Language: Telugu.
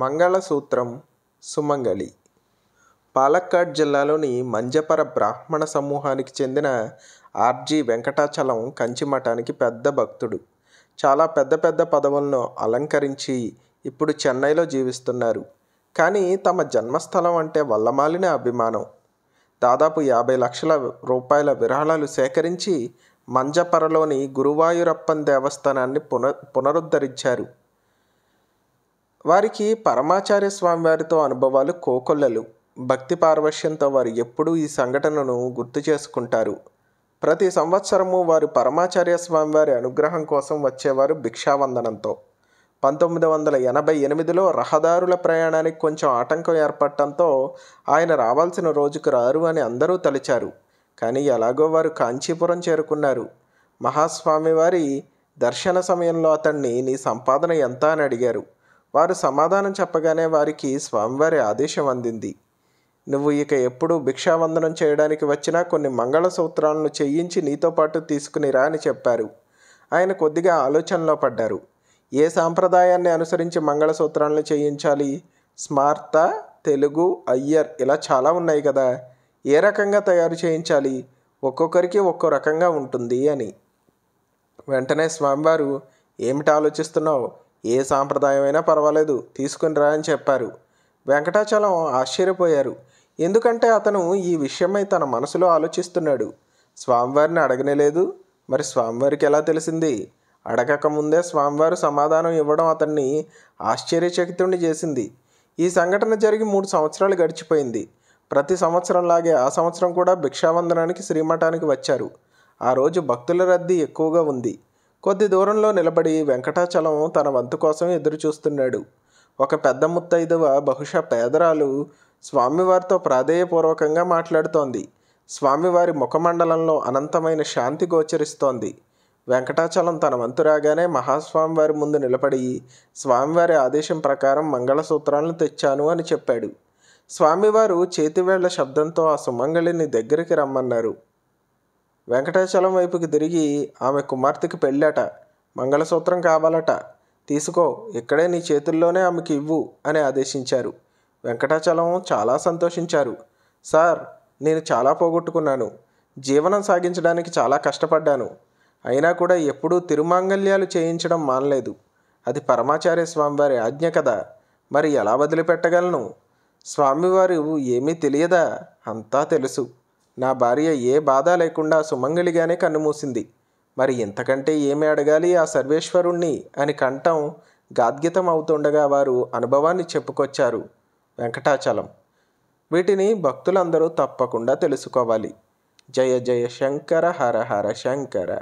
మంగళసూత్రం సుమంగళి పాలక్కాడ్ జిల్లాలోని మంజపర బ్రాహ్మణ సమూహానికి చెందిన ఆర్జీ వెంకటాచలం కంచి మఠానికి పెద్ద భక్తుడు చాలా పెద్ద పెద్ద పదవులను అలంకరించి ఇప్పుడు చెన్నైలో జీవిస్తున్నారు కానీ తమ జన్మస్థలం అంటే వల్లమాలిన అభిమానం దాదాపు యాభై లక్షల రూపాయల విరాళాలు సేకరించి మంజపరలోని గురువాయూరప్పన్ దేవస్థానాన్ని పున పునరుద్ధరించారు వారికి పరమాచార్య స్వామి వారితో అనుభవాలు కోకొల్లలు భక్తి పార్వశ్యంతో వారు ఎప్పుడూ ఈ సంఘటనను గుర్తు చేసుకుంటారు ప్రతి సంవత్సరము వారు పరమాచార్య స్వామి వారి అనుగ్రహం కోసం వచ్చేవారు భిక్షావందనంతో పంతొమ్మిది వందల ఎనభై ఎనిమిదిలో రహదారుల ప్రయాణానికి కొంచెం ఆటంకం ఏర్పడటంతో ఆయన రావాల్సిన రోజుకు రారు అని అందరూ తలిచారు కానీ ఎలాగో వారు కాంచీపురం చేరుకున్నారు మహాస్వామివారి దర్శన సమయంలో అతన్ని నీ సంపాదన ఎంత అని అడిగారు వారు సమాధానం చెప్పగానే వారికి స్వామివారి ఆదేశం అందింది నువ్వు ఇక ఎప్పుడు భిక్షావందనం చేయడానికి వచ్చినా కొన్ని మంగళసూత్రాలను చేయించి నీతో పాటు తీసుకునిరా అని చెప్పారు ఆయన కొద్దిగా ఆలోచనలో పడ్డారు ఏ సాంప్రదాయాన్ని అనుసరించి మంగళసూత్రాలను చేయించాలి స్మార్త తెలుగు అయ్యర్ ఇలా చాలా ఉన్నాయి కదా ఏ రకంగా తయారు చేయించాలి ఒక్కొక్కరికి ఒక్కో రకంగా ఉంటుంది అని వెంటనే స్వామివారు ఏమిటి ఆలోచిస్తున్నావు ఏ సాంప్రదాయమైనా పర్వాలేదు తీసుకుని రా అని చెప్పారు వెంకటాచలం ఆశ్చర్యపోయారు ఎందుకంటే అతను ఈ విషయమై తన మనసులో ఆలోచిస్తున్నాడు స్వామివారిని అడగనేలేదు మరి స్వామివారికి ఎలా తెలిసింది అడగకముందే స్వామివారు సమాధానం ఇవ్వడం అతన్ని ఆశ్చర్యచకితుణ్ణి చేసింది ఈ సంఘటన జరిగి మూడు సంవత్సరాలు గడిచిపోయింది ప్రతి సంవత్సరంలాగే ఆ సంవత్సరం కూడా భిక్షావందనానికి శ్రీమఠానికి వచ్చారు ఆ రోజు భక్తుల రద్దీ ఎక్కువగా ఉంది కొద్ది దూరంలో నిలబడి వెంకటాచలం తన వంతు కోసం ఎదురు చూస్తున్నాడు ఒక పెద్ద ముత్తైదువ బహుశా పేదరాలు స్వామివారితో ప్రాధేయపూర్వకంగా మాట్లాడుతోంది స్వామివారి ముఖమండలంలో అనంతమైన శాంతి గోచరిస్తోంది వెంకటాచలం తన వంతు రాగానే మహాస్వామివారి ముందు నిలబడి స్వామివారి ఆదేశం ప్రకారం మంగళసూత్రాలను తెచ్చాను అని చెప్పాడు స్వామివారు చేతివేళ్ల శబ్దంతో ఆ సుమంగళిని దగ్గరికి రమ్మన్నారు వెంకటాచలం వైపుకి తిరిగి ఆమె కుమార్తెకి పెళ్ళట మంగళసూత్రం కావాలట తీసుకో ఇక్కడే నీ చేతుల్లోనే ఆమెకి ఇవ్వు అని ఆదేశించారు వెంకటాచలం చాలా సంతోషించారు సార్ నేను చాలా పోగొట్టుకున్నాను జీవనం సాగించడానికి చాలా కష్టపడ్డాను అయినా కూడా ఎప్పుడూ తిరుమాంగల్యాలు చేయించడం మానలేదు అది పరమాచార్య స్వామివారి ఆజ్ఞ కదా మరి ఎలా వదిలిపెట్టగలను స్వామివారు ఏమీ తెలియదా అంతా తెలుసు నా భార్య ఏ బాధ లేకుండా సుమంగళిగానే కన్నుమూసింది మరి ఇంతకంటే ఏమి అడగాలి ఆ సర్వేశ్వరుణ్ణి అని కంఠం గాద్గితం అవుతుండగా వారు అనుభవాన్ని చెప్పుకొచ్చారు వెంకటాచలం వీటిని భక్తులందరూ తప్పకుండా తెలుసుకోవాలి జయ జయ శంకర హర హర శంకర